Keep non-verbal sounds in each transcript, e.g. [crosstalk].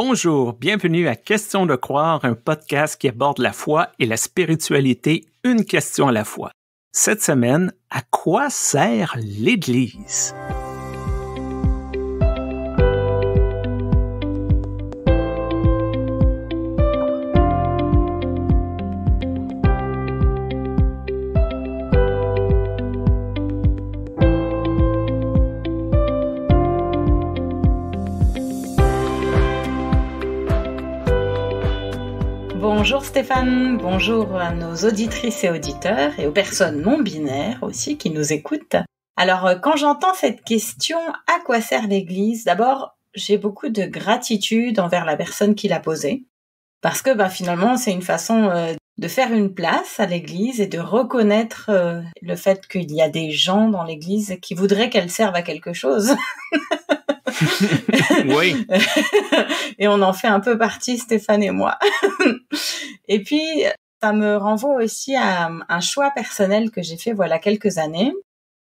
Bonjour, bienvenue à Question de croire, un podcast qui aborde la foi et la spiritualité une question à la fois. Cette semaine, à quoi sert l'Église? Bonjour Stéphane, bonjour à nos auditrices et auditeurs et aux personnes non binaires aussi qui nous écoutent. Alors euh, quand j'entends cette question, à quoi sert l'Église D'abord, j'ai beaucoup de gratitude envers la personne qui l'a posée, parce que ben, finalement c'est une façon euh, de faire une place à l'Église et de reconnaître euh, le fait qu'il y a des gens dans l'Église qui voudraient qu'elle serve à quelque chose. [laughs] [laughs] oui. et on en fait un peu partie, Stéphane et moi. [laughs] et puis, ça me renvoie aussi à un choix personnel que j'ai fait voilà quelques années.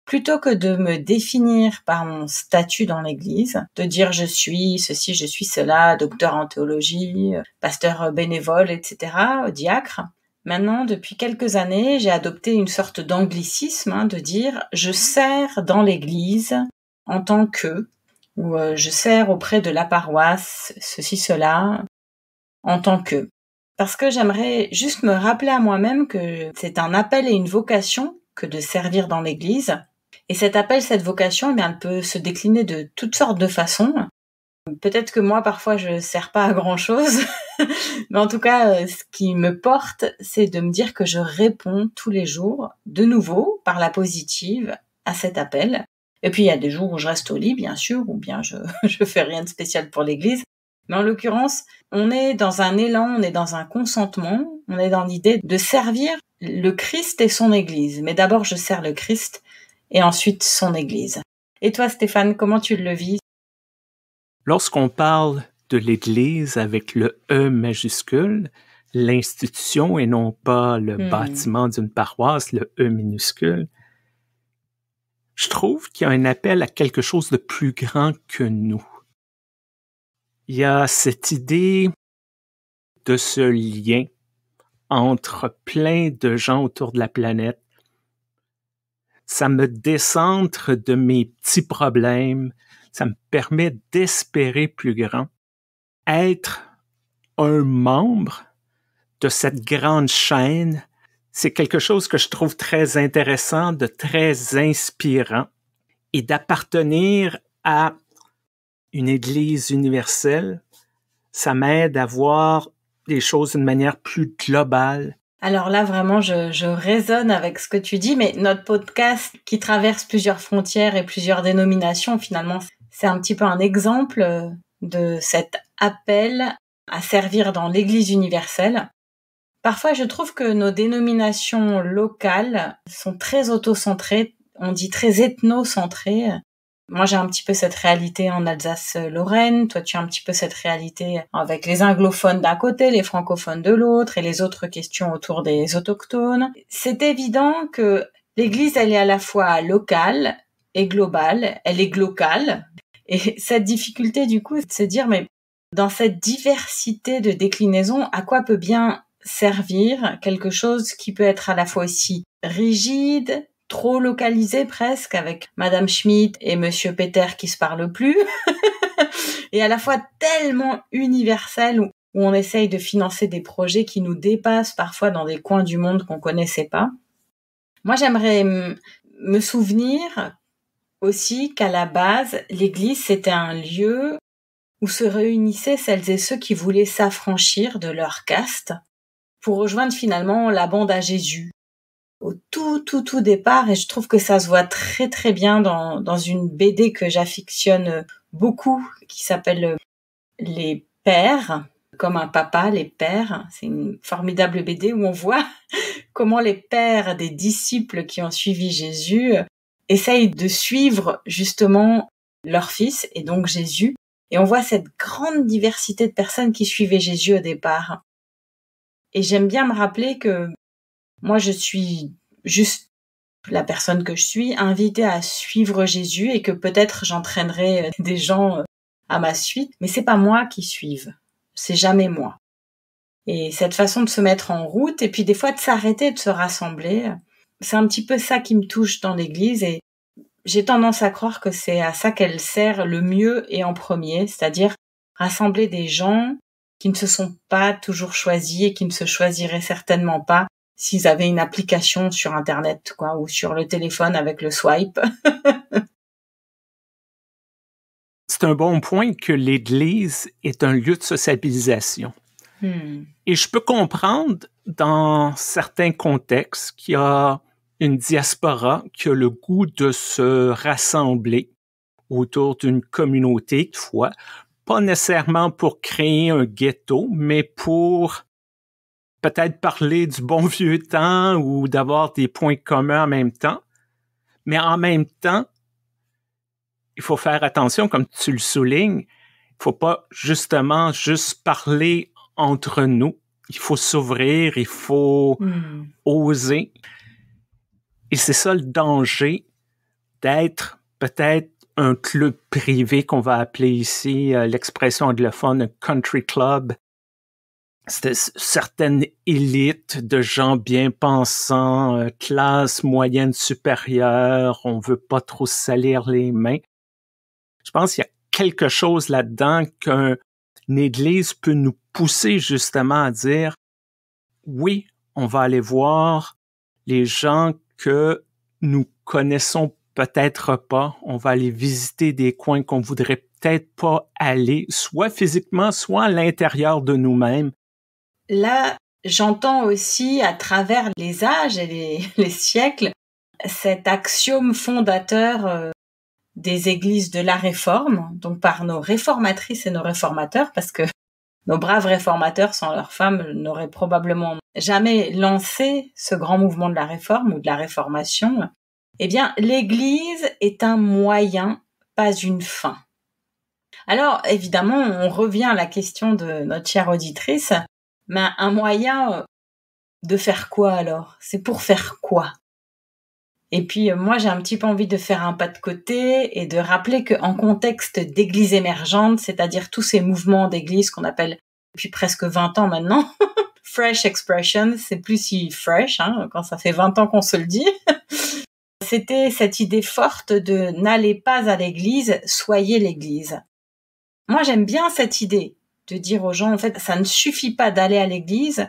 Plutôt que de me définir par mon statut dans l'Église, de dire je suis ceci, je suis cela, docteur en théologie, pasteur bénévole, etc., diacre, Maintenant, depuis quelques années, j'ai adopté une sorte d'anglicisme hein, de dire je sers dans l'Église en tant que, où euh, je sers auprès de la paroisse ceci, cela, en tant que. Parce que j'aimerais juste me rappeler à moi-même que c'est un appel et une vocation que de servir dans l'Église. Et cet appel, cette vocation, eh elle peut se décliner de toutes sortes de façons. Peut-être que moi, parfois, je ne sers pas à grand-chose, [laughs] mais en tout cas, euh, ce qui me porte, c'est de me dire que je réponds tous les jours, de nouveau, par la positive, à cet appel. Et puis il y a des jours où je reste au lit, bien sûr, ou bien je [laughs] je fais rien de spécial pour l'Église. Mais en l'occurrence, on est dans un élan, on est dans un consentement, on est dans l'idée de servir le Christ et son Église. Mais d'abord, je sers le Christ et ensuite son Église. Et toi, Stéphane, comment tu le vis Lorsqu'on parle de l'Église avec le E majuscule, l'institution et non pas le hmm. bâtiment d'une paroisse, le E minuscule, je trouve qu'il y a un appel à quelque chose de plus grand que nous. Il y a cette idée de ce lien entre plein de gens autour de la planète. Ça me décentre de mes petits problèmes, ça me permet d'espérer plus grand, être un membre de cette grande chaîne c'est quelque chose que je trouve très intéressant, de très inspirant, et d'appartenir à une Église universelle, ça m'aide à voir les choses d'une manière plus globale. Alors là, vraiment, je, je résonne avec ce que tu dis, mais notre podcast qui traverse plusieurs frontières et plusieurs dénominations, finalement, c'est un petit peu un exemple de cet appel à servir dans l'Église universelle Parfois, je trouve que nos dénominations locales sont très autocentrées, on dit très ethnocentrées. Moi, j'ai un petit peu cette réalité en Alsace-Lorraine. Toi, tu as un petit peu cette réalité avec les anglophones d'un côté, les francophones de l'autre et les autres questions autour des autochtones. C'est évident que l'église, elle est à la fois locale et globale. Elle est glocale, Et [laughs] cette difficulté, du coup, c'est de se dire, mais dans cette diversité de déclinaisons, à quoi peut bien servir quelque chose qui peut être à la fois aussi rigide, trop localisé presque avec Madame Schmidt et Monsieur Peter qui se parlent plus, [laughs] et à la fois tellement universel où, on essaye de financer des projets qui nous dépassent parfois dans des coins du monde qu'on connaissait pas. Moi, j'aimerais me souvenir aussi qu'à la base, l'église, c'était un lieu où se réunissaient celles et ceux qui voulaient s'affranchir de leur caste, pour rejoindre finalement la bande à Jésus au tout tout tout départ et je trouve que ça se voit très très bien dans, dans une BD que j'affectionne beaucoup qui s'appelle euh, Les Pères comme un papa, les pères. C'est une formidable BD où on voit [laughs] comment les pères des disciples qui ont suivi Jésus euh, essayent de suivre justement leur fils et donc Jésus. Et on voit cette grande diversité de personnes qui suivaient Jésus au départ. Et j'aime bien me rappeler que moi, je suis juste la personne que je suis, invitée à suivre Jésus et que peut-être j'entraînerai euh, [laughs] des gens euh, à ma suite, mais c'est pas moi qui suive. C'est jamais moi. Et cette façon de se mettre en route et puis des fois de s'arrêter, de se rassembler, c'est un petit peu ça qui me touche dans l'église et j'ai tendance à croire que c'est à ça qu'elle sert le mieux et en premier, c'est-à-dire rassembler des gens qui ne se sont pas toujours choisis et qui ne se choisiraient certainement pas s'ils avaient une application sur Internet, quoi, ou sur le téléphone avec le swipe. [laughs] C'est un bon point que l'Église est un lieu de sociabilisation. Hmm. Et je peux comprendre dans certains contextes qu'il y a une diaspora qui a le goût de se rassembler autour d'une communauté de foi pas nécessairement pour créer un ghetto, mais pour peut-être parler du bon [laughs] vieux temps ou d'avoir des points communs en même temps. Mais en même temps, il faut faire attention, comme tu le soulignes, il faut pas justement juste parler entre nous. Il faut s'ouvrir, il faut hmm. oser. Et c'est ça le danger d'être peut-être un club privé qu'on va appeler ici euh, l'expression anglophone country club. c'est certaines élites de gens bien pensants, euh, classe moyenne supérieure, on veut pas trop salir les mains. Je pense qu'il y a quelque chose là-dedans qu'une église peut nous pousser justement à dire, oui, on va aller voir les gens que nous connaissons peut-être pas. On va aller visiter des coins qu'on voudrait peut-être pas aller, soit physiquement, soit à l'intérieur de nous-mêmes. Là, j'entends aussi à travers les âges et les, [laughs] siècles cet axiome fondateur euh, des églises de la réforme, donc par nos réformatrices et nos réformateurs, parce que nos braves réformateurs sans leurs femmes n'auraient probablement jamais lancé ce grand mouvement de la réforme ou de la réformation eh bien, l'Église est un moyen, pas une fin. Alors, évidemment, on revient à la question de notre chère auditrice, mais un moyen euh, de faire quoi alors C'est pour faire quoi Et puis, euh, moi, j'ai un petit peu envie de faire un pas de côté et de rappeler qu'en contexte d'Église émergente, c'est-à-dire tous ces mouvements d'Église qu'on appelle depuis presque 20 ans maintenant, [laughs] fresh expression, c'est plus si fresh, hein, quand ça fait 20 ans qu'on se le dit. [laughs] c'était cette idée forte de n'allez pas à l'église, soyez l'église. Moi, j'aime bien cette idée de dire aux gens, en fait, ça ne suffit pas d'aller à l'église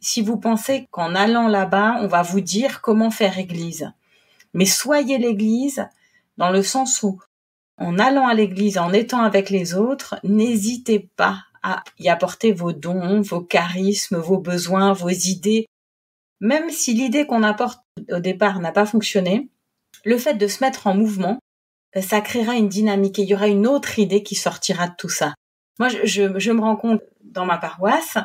si vous pensez qu'en allant là-bas, on va vous dire comment faire église. Mais soyez l'église dans le sens où, en allant à l'église, en étant avec les autres, n'hésitez pas à y apporter vos dons, vos charismes, vos besoins, vos idées. Même si l'idée qu'on apporte au départ n'a pas fonctionné, le fait de se mettre en mouvement, euh, ça créera une dynamique et il y aura une autre idée qui sortira de tout ça. Moi, je, me rends compte dans ma paroisse,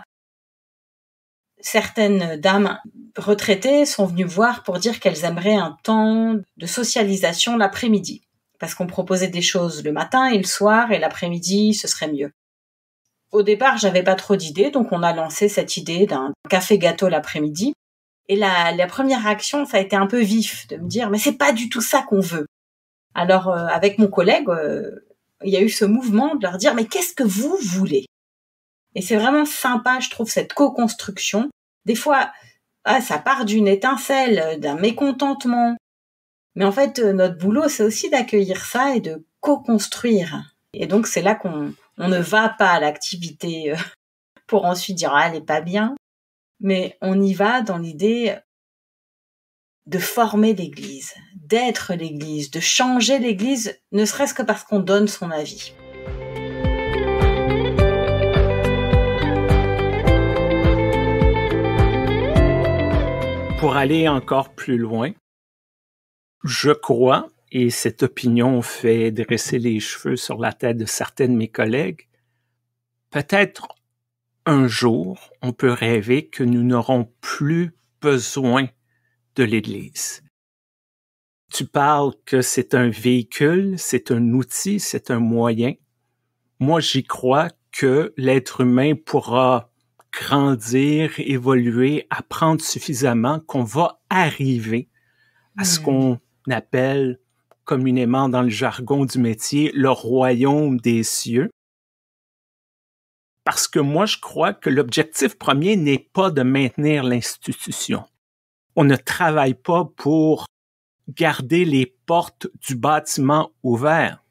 certaines dames retraitées sont venues voir pour dire qu'elles aimeraient un temps de socialisation l'après-midi, parce qu'on proposait des choses le matin et le soir, et l'après-midi, ce serait mieux. Au départ, j'avais pas trop d'idées, donc on a lancé cette idée d'un café gâteau l'après-midi. Et la, la première réaction, ça a été un peu vif de me dire, mais c'est pas du tout ça qu'on veut. Alors, euh, avec mon collègue, euh, il y a eu ce mouvement de leur dire, mais qu'est-ce que vous voulez Et c'est vraiment sympa, je trouve, cette co-construction. Des fois, ah, ça part d'une étincelle, d'un mécontentement. Mais en fait, euh, notre boulot, c'est aussi d'accueillir ça et de co-construire. Et donc, c'est là qu'on on ne va pas à l'activité pour ensuite dire, ah, elle n'est pas bien mais on y va dans l'idée de former l'Église, d'être l'Église, de changer l'Église, ne serait-ce que parce qu'on donne son avis. Pour aller encore plus loin, je crois, et cette opinion fait dresser les cheveux sur la tête de certains de mes collègues, peut-être un jour, on peut rêver que nous n'aurons plus besoin de l'Église. Tu parles que c'est un véhicule, c'est un outil, c'est un moyen. Moi, j'y crois que l'être humain pourra grandir, évoluer, apprendre suffisamment qu'on va arriver à ce hmm. qu'on appelle communément dans le jargon du métier le royaume des cieux parce que moi, je crois que l'objectif premier n'est pas de maintenir l'institution. On ne travaille pas pour garder les portes du bâtiment ouvert.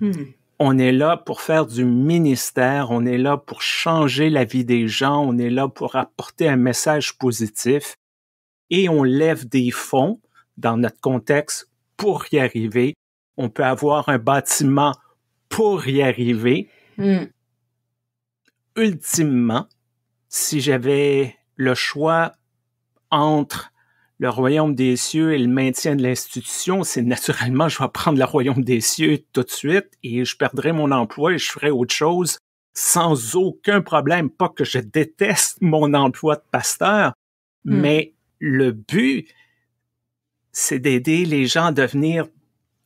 Hmm. On est là pour faire du ministère, on est là pour changer la vie des gens, on est là pour apporter un message positif et on lève des fonds dans notre contexte pour y arriver. On peut avoir un bâtiment pour y arriver, hmm ultimement, si j'avais le choix entre le royaume des cieux et le maintien de l'institution, c'est naturellement, je vais prendre le royaume des cieux tout de suite et je perdrai mon emploi et je ferai autre chose sans aucun problème. Pas que je déteste mon emploi de pasteur, hmm. mais le but, c'est d'aider les gens à devenir,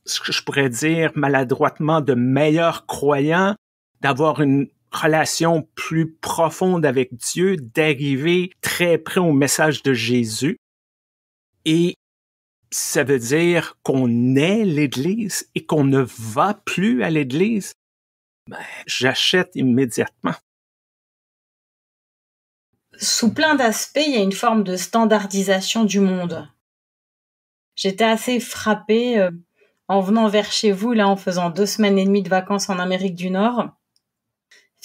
ce que je pourrais dire maladroitement, de meilleurs croyants, d'avoir une relation plus profonde avec Dieu, d'arriver très près au message de Jésus. Et ça veut dire qu'on est l'Église et qu'on ne va plus à l'Église. Ben, J'achète immédiatement. Sous plein d'aspects, il y a une forme de standardisation du monde. J'étais assez frappée euh, en venant vers chez vous, là, en faisant deux semaines et demie de vacances en Amérique du Nord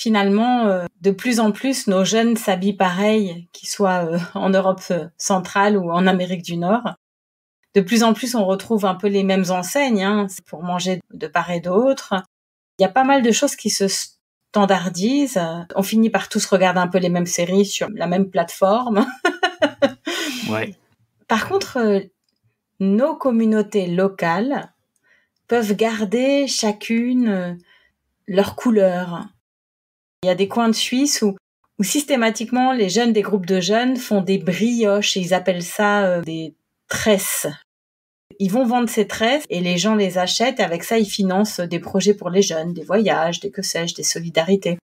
finalement, euh, de plus en plus, nos jeunes s'habillent pareil, qu'ils soient euh, en Europe euh, centrale ou en Amérique du Nord. De plus en plus, on retrouve un peu les mêmes enseignes, hein. pour manger de part et d'autre. Il y a pas mal de choses qui se standardisent. On finit par tous regarder un peu les mêmes séries sur la même plateforme. [laughs] Par contre, nos communautés locales peuvent garder chacune leur couleur, il y a des coins de Suisse où, systématiquement les jeunes des groupes de jeunes font des brioches et ils appellent ça euh, des tresses. Ils vont vendre ces tresses et les gens les achètent et avec ça ils financent des projets pour les jeunes, des voyages, des que sais-je, des solidarités.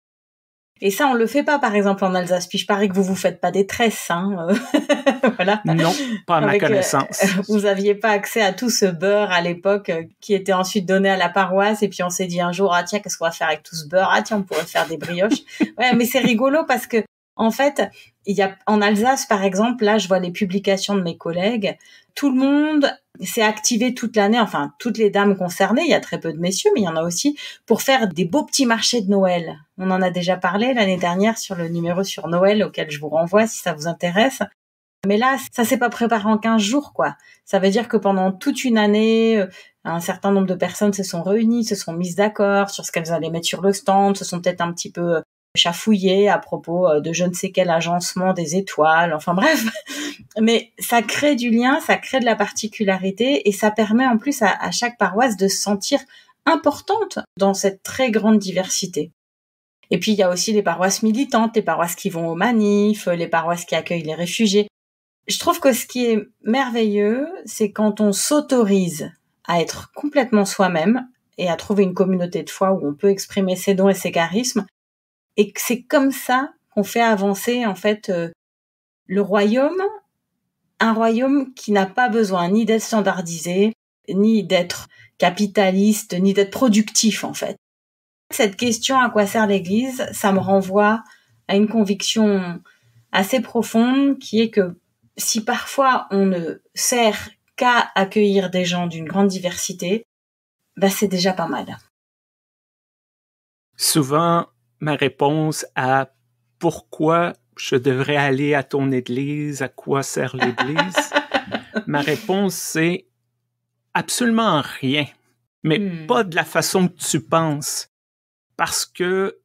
Et ça, on le fait pas, par exemple, en Alsace. Puis je parie que vous vous faites pas des tresses, hein. [laughs] voilà. Non, pas à ma euh, connaissance. [laughs] vous aviez pas accès à tout ce beurre à l'époque euh, qui était ensuite donné à la paroisse. Et puis on s'est dit un jour, ah tiens, qu'est-ce qu'on va faire avec tout ce beurre Ah tiens, on pourrait faire des brioches. [laughs] ouais, mais c'est rigolo parce que en fait, il y a, en Alsace, par exemple, là, je vois les publications de mes collègues. Tout le monde s'est activé toute l'année, enfin, toutes les dames concernées. Il y a très peu de messieurs, mais il y en a aussi pour faire des beaux petits marchés de Noël. On en a déjà parlé l'année dernière sur le numéro sur Noël auquel je vous renvoie si ça vous intéresse. Mais là, ça s'est pas préparé en 15 jours, quoi. Ça veut dire que pendant toute une année, euh, un certain nombre de personnes se sont réunies, se sont mises d'accord sur ce qu'elles allaient mettre sur le stand, se sont peut-être un petit peu euh, chafouiller à propos euh, de je ne sais quel agencement des étoiles, enfin bref. [laughs] Mais ça crée du lien, ça crée de la particularité et ça permet en plus à, à chaque paroisse de se sentir importante dans cette très grande diversité. Et puis il y a aussi les paroisses militantes, les paroisses qui vont aux manifs, euh, les paroisses qui accueillent les réfugiés. Je trouve que ce qui est merveilleux, c'est quand on s'autorise à être complètement soi-même et à trouver une communauté de foi où on peut exprimer ses dons et ses charismes, et que c'est comme ça qu'on fait avancer en fait euh, le royaume, un royaume qui n'a pas besoin ni d'être standardisé, ni d'être capitaliste, ni d'être productif en fait. Cette question à quoi sert l'Église, ça me renvoie à une conviction assez profonde qui est que si parfois on ne sert qu'à accueillir des gens d'une grande diversité, bah c'est déjà pas mal. Souvent, ma réponse à pourquoi je devrais aller à ton église, à quoi sert l'église, [laughs] ma réponse c'est absolument rien, mais hmm. pas de la façon que tu penses, parce que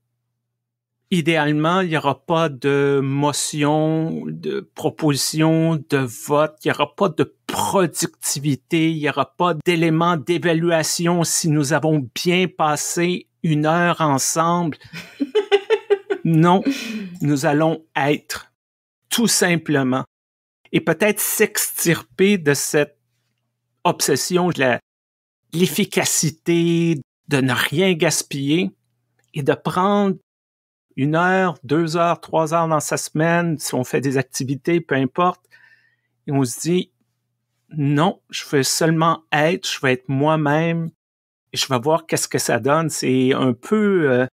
idéalement, il n'y aura pas de motion, de proposition, de vote, il n'y aura pas de productivité, il n'y aura pas d'éléments d'évaluation si nous avons bien passé une heure ensemble. [laughs] non, nous allons être, tout simplement. Et peut-être s'extirper de cette obsession de l'efficacité, de ne rien gaspiller et de prendre une heure, deux heures, trois heures dans sa semaine, si on fait des activités, peu importe, et on se dit, non, je veux seulement être, je veux être moi-même, je vais voir qu'est-ce que ça donne. C'est un peu euh,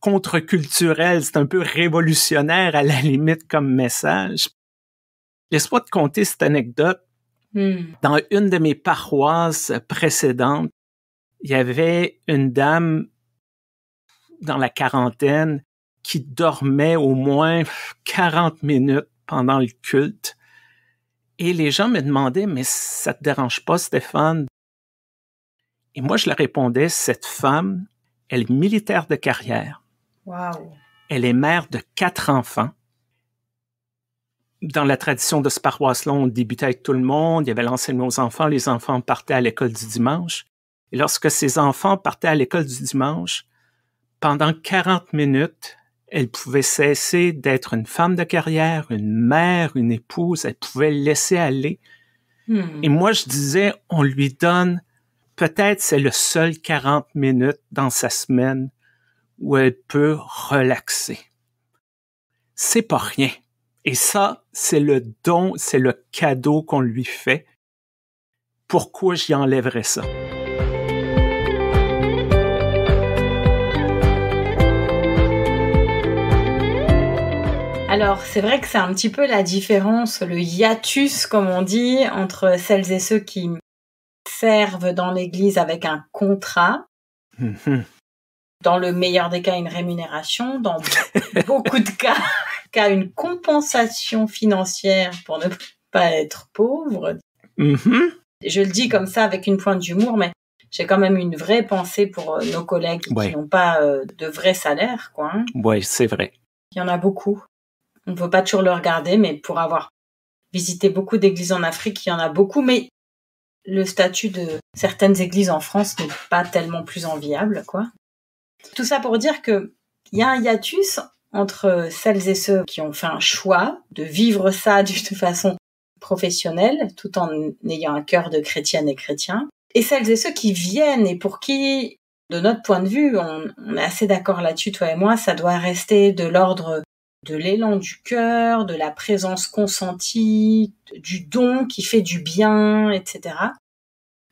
contre-culturel, c'est un peu révolutionnaire à la [laughs] limite comme message. Laisse-moi te conter cette anecdote. Hmm. Dans une de mes paroisses précédentes, il y avait une dame dans la quarantaine qui dormait au moins 40 minutes pendant le culte. Et les gens me demandaient, mais ça te dérange pas, Stéphane, et moi, je leur répondais, cette femme, elle est militaire de carrière. Wow. Elle est mère de quatre enfants. Dans la tradition de ce paroisse-là, on débutait avec tout le monde, il y avait l'enseignement aux enfants, les enfants partaient à l'école du dimanche. Et lorsque ces enfants partaient à l'école du dimanche, pendant 40 minutes, elle pouvait cesser d'être une femme de carrière, une mère, une épouse, elle pouvait laisser aller. Hmm. Et moi, je disais, on lui donne peut-être c'est le seul 40 minutes dans sa semaine où elle peut relaxer. C'est pas rien. Et ça, c'est le don, c'est le cadeau qu'on lui fait. Pourquoi j'y enlèverais ça? Alors, c'est vrai que c'est un petit peu la différence, le hiatus, comme on dit, entre celles et ceux qui servent dans l'Église avec un contrat. Mhm. Dans le meilleur des cas, une rémunération. Dans [laughs] beaucoup de cas, [laughs] une compensation financière pour ne pas être pauvre. Mhm. Je le dis comme ça avec une pointe d'humour, mais j'ai quand même une vraie pensée pour euh, nos collègues qui n'ont pas euh, de vrai salaire, quoi. Hein. Oui, c'est vrai. Il y en a beaucoup. On ne peut pas toujours le regarder, mais pour avoir visité beaucoup d'églises en Afrique, il y en a beaucoup, mais le statut de certaines églises en France n'est pas tellement plus enviable, quoi. Tout ça pour dire que il y a un hiatus entre celles et ceux qui ont fait un choix de vivre ça [laughs] d'une façon professionnelle, tout en ayant un cœur de chrétienne et chrétien, et celles et ceux qui viennent et pour qui, de notre point de vue, on, on est assez d'accord là-dessus, toi et moi, ça doit rester de l'ordre de l'élan du cœur, de la présence consentie, du don qui fait du bien, etc.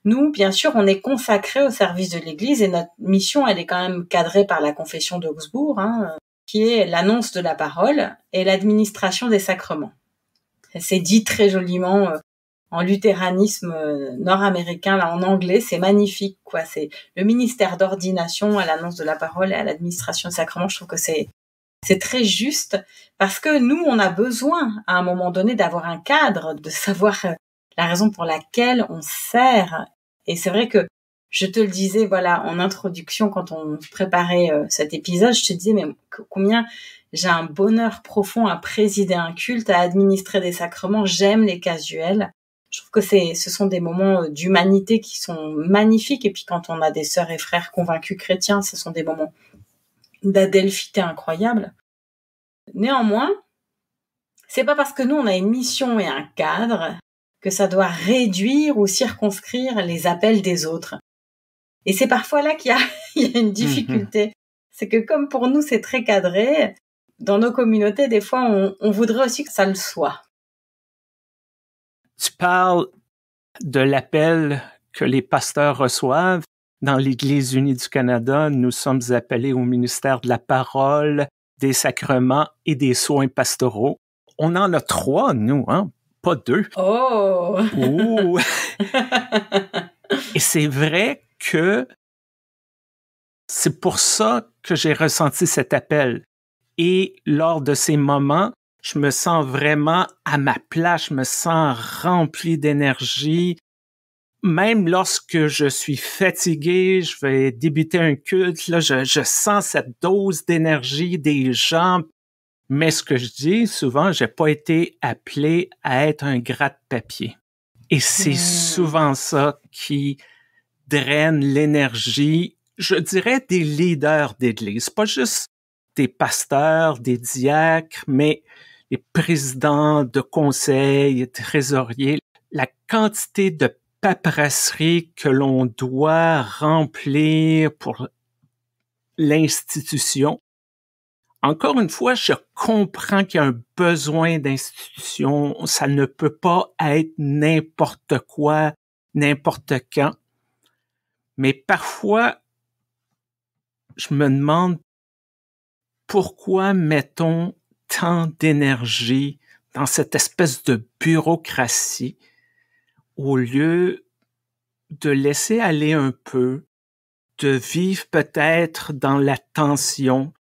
Nous, bien sûr, on est consacrés au service de l'Église et notre mission, elle est quand même cadrée par la confession d'Augsbourg, hein, qui est l'annonce de la parole et l'administration des sacrements. C'est dit très joliment euh, en luthéranisme euh, nord-américain, là en anglais, c'est magnifique, quoi. C'est le ministère d'ordination à l'annonce de la parole et à l'administration des sacrements. Je trouve que c'est c'est très juste parce que nous, on a besoin à un moment donné d'avoir un cadre, de savoir euh, la raison pour laquelle on sert. Et c'est vrai que je te le disais, voilà, en introduction, quand on préparait euh, cet épisode, je te disais, mais combien j'ai un bonheur profond à présider un culte, à administrer des sacrements. J'aime les casuels. Je trouve que ce sont des moments euh, d'humanité qui sont magnifiques. Et puis quand on a des sœurs et frères convaincus chrétiens, ce sont des moments t'es incroyable. Néanmoins, c'est pas parce que nous on a une mission et un cadre que ça doit réduire ou circonscrire les appels des autres. Et c'est parfois là qu'il y, a, [laughs] une difficulté. Mhm. C'est que comme pour nous c'est très cadré, dans nos communautés, des fois, on, voudrait aussi que ça le soit. Tu parles de l'appel que les pasteurs reçoivent dans l'Église unie du Canada, nous sommes appelés au ministère de la parole, des sacrements et des soins pastoraux. On en a trois, nous, hein? Pas deux. Oh! Ouh. [laughs] et c'est vrai que c'est pour ça que j'ai ressenti cet appel. Et lors de ces moments, je me sens vraiment à ma place, je me sens rempli d'énergie, même lorsque je suis fatigué, je vais débuter un culte, là, je, sens cette dose d'énergie des gens. Mais ce que je dis souvent, j'ai pas été appelé à être un gratte-papier. Et c'est hmm. souvent ça qui draine l'énergie, je dirais, des leaders d'église. Pas juste des pasteurs, des diacres, mais les présidents de conseils, trésoriers. La quantité de paperasserie que l'on doit remplir pour l'institution. Encore une fois, je comprends qu'il y a un besoin d'institution. Ça ne peut pas être n'importe quoi, n'importe quand. Mais parfois, je me demande pourquoi mettons tant d'énergie dans cette espèce de bureaucratie au lieu de laisser aller un peu, de vivre peut-être dans la tension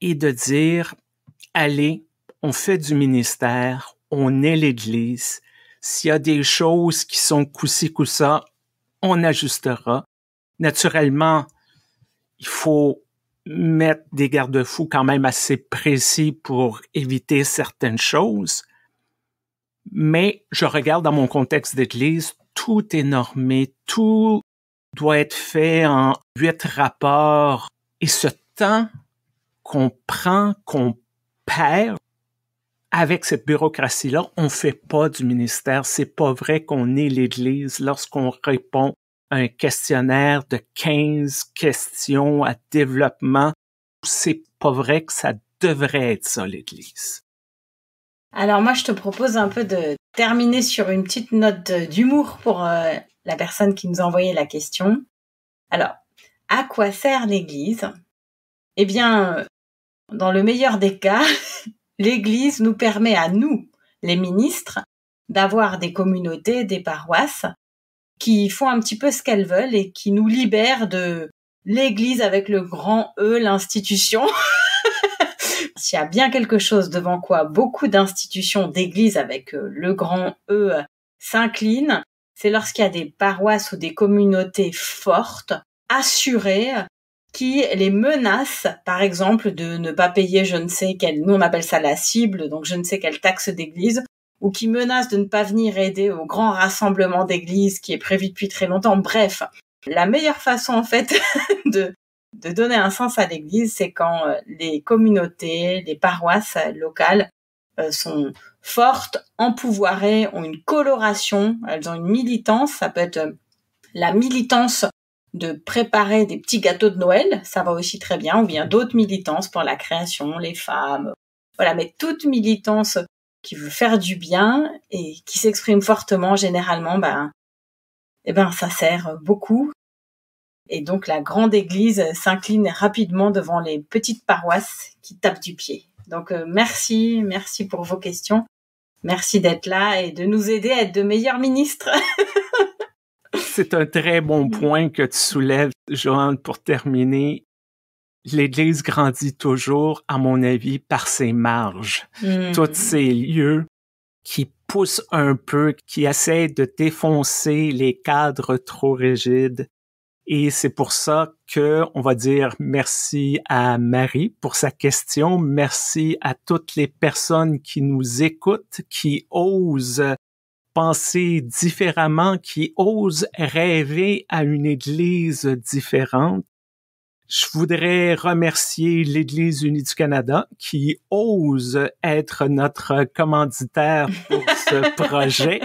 et de dire, allez, on fait du ministère, on est l'Église, s'il y a des choses qui sont coussi coussa, on ajustera. Naturellement, il faut mettre des garde-fous quand même assez précis pour éviter certaines choses, mais je regarde dans mon contexte d'église, tout est normé, tout doit être fait en huit rapports. Et ce temps qu'on prend, qu'on perd, avec cette bureaucratie-là, on fait pas du ministère. C'est pas vrai qu'on est l'Église lorsqu'on répond à un questionnaire de 15 questions à développement. C'est pas vrai que ça devrait être ça, l'Église. Alors moi, je te propose un peu de terminer sur une petite note d'humour pour euh, la personne qui nous a envoyé la question. Alors, à quoi sert l'Église Eh bien, euh, dans le meilleur des cas, [laughs] l'Église nous permet à nous, les ministres, d'avoir des communautés, des paroisses qui font un petit peu ce qu'elles veulent et qui nous libèrent de l'Église avec le grand E, l'institution. [laughs] s'il y a bien quelque chose devant quoi beaucoup d'institutions d'église avec euh, le grand E s'inclinent, c'est lorsqu'il y a des paroisses ou des communautés fortes, assurées, qui les menacent, par exemple, de ne pas payer je ne sais quelle, nous on appelle ça la cible, donc je ne sais quelle taxe d'église, ou qui menacent de ne pas venir aider au grand rassemblement d'église qui est prévu depuis très longtemps. Bref, la meilleure façon en fait [laughs] de de donner un sens à l'Église, c'est quand euh, les communautés, les paroisses euh, locales euh, sont fortes, empouvoirées, ont une coloration, elles ont une militance. Ça peut être la militance de préparer des petits gâteaux de Noël, ça va aussi très bien, ou bien d'autres militances pour la création, les femmes. Voilà, mais toute militance qui veut faire du bien et qui s'exprime fortement généralement, ben, eh ben, ça sert beaucoup et donc la grande église s'incline rapidement devant les petites paroisses qui tapent du pied. Donc euh, merci, merci pour vos questions. Merci d'être là et de nous aider à être de meilleurs ministres. [laughs] C'est un très bon mm. point que tu soulèves, Joanne, pour terminer. L'Église grandit toujours, à mon avis, par ses marges. Mm. toutes ces lieux qui poussent un peu, qui essaient de défoncer les cadres trop rigides, et c'est pour ça que on va dire merci à Marie pour sa question. Merci à toutes les personnes qui nous écoutent, qui osent penser différemment, qui osent rêver à une Église différente. Je voudrais remercier l'Église unie du Canada qui ose être notre commanditaire pour ce [laughs] projet.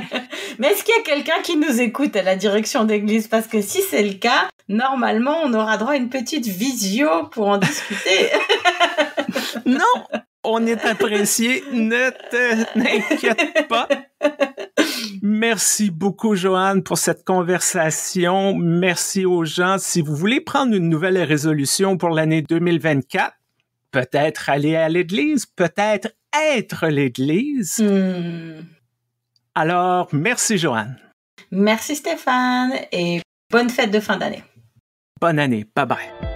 Mais est-ce qu'il y a quelqu'un qui nous écoute à la direction d'église Parce que si c'est le cas, normalement, on aura droit à une petite visio pour en discuter. [laughs] non, on est apprécié. Ne t'inquiète pas. Merci beaucoup, Joanne, pour cette conversation. Merci aux gens. Si vous voulez prendre une nouvelle résolution pour l'année 2024, peut-être aller à l'Église, peut-être être l'Église. Hmm. Alors, merci Joanne. Merci Stéphane et bonne fête de fin d'année. Bonne année, bye bye.